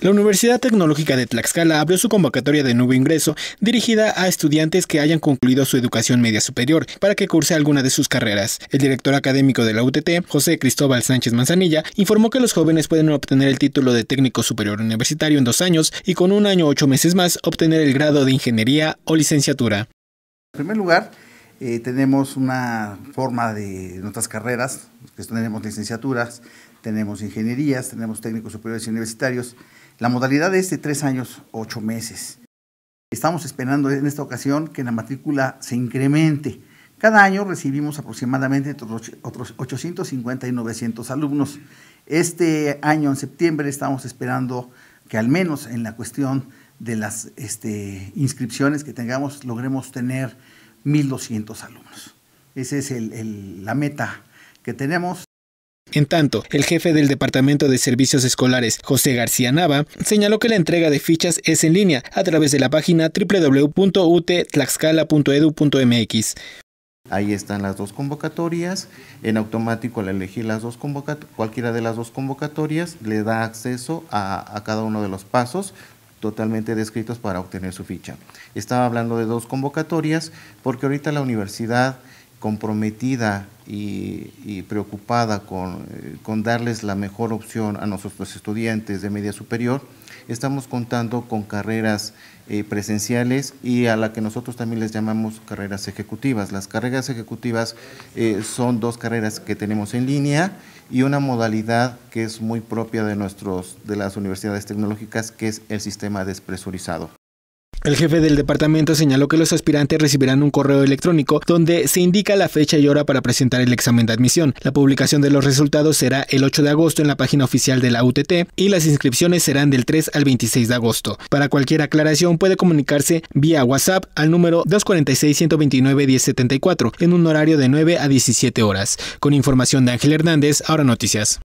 La Universidad Tecnológica de Tlaxcala abrió su convocatoria de nuevo ingreso dirigida a estudiantes que hayan concluido su educación media superior para que curse alguna de sus carreras. El director académico de la UTT, José Cristóbal Sánchez Manzanilla, informó que los jóvenes pueden obtener el título de técnico superior universitario en dos años y con un año ocho meses más obtener el grado de ingeniería o licenciatura. En primer lugar, eh, tenemos una forma de nuestras carreras, tenemos licenciaturas, tenemos ingenierías, tenemos técnicos superiores y universitarios. La modalidad es de tres años, ocho meses. Estamos esperando en esta ocasión que la matrícula se incremente. Cada año recibimos aproximadamente otros 850 y 900 alumnos. Este año, en septiembre, estamos esperando que al menos en la cuestión de las este, inscripciones que tengamos, logremos tener 1.200 alumnos. Esa es la meta que tenemos. En tanto, el jefe del Departamento de Servicios Escolares, José García Nava, señaló que la entrega de fichas es en línea a través de la página www.utlaxcala.edu.mx Ahí están las dos convocatorias. En automático al elegir las dos convocatorias, cualquiera de las dos convocatorias le da acceso a cada uno de los pasos totalmente descritos para obtener su ficha. Estaba hablando de dos convocatorias porque ahorita la universidad comprometida y, preocupada eh, con, darles la mejor opción a nuestros estudiantes de media superior, estamos contando con carreras eh, presenciales y a la que nosotros también les llamamos carreras ejecutivas. Las carreras ejecutivas eh, son dos carreras que tenemos en línea y una modalidad que es muy propia de, nuestros, de las universidades tecnológicas, que es el sistema despresurizado. El jefe del departamento señaló que los aspirantes recibirán un correo electrónico donde se indica la fecha y hora para presentar el examen de admisión. La publicación de los resultados será el 8 de agosto en la página oficial de la UTT y las inscripciones serán del 3 al 26 de agosto. Para cualquier aclaración puede comunicarse vía WhatsApp al número 246-129-1074 en un horario de 9 a 17 horas. Con información de Ángel Hernández, ahora noticias.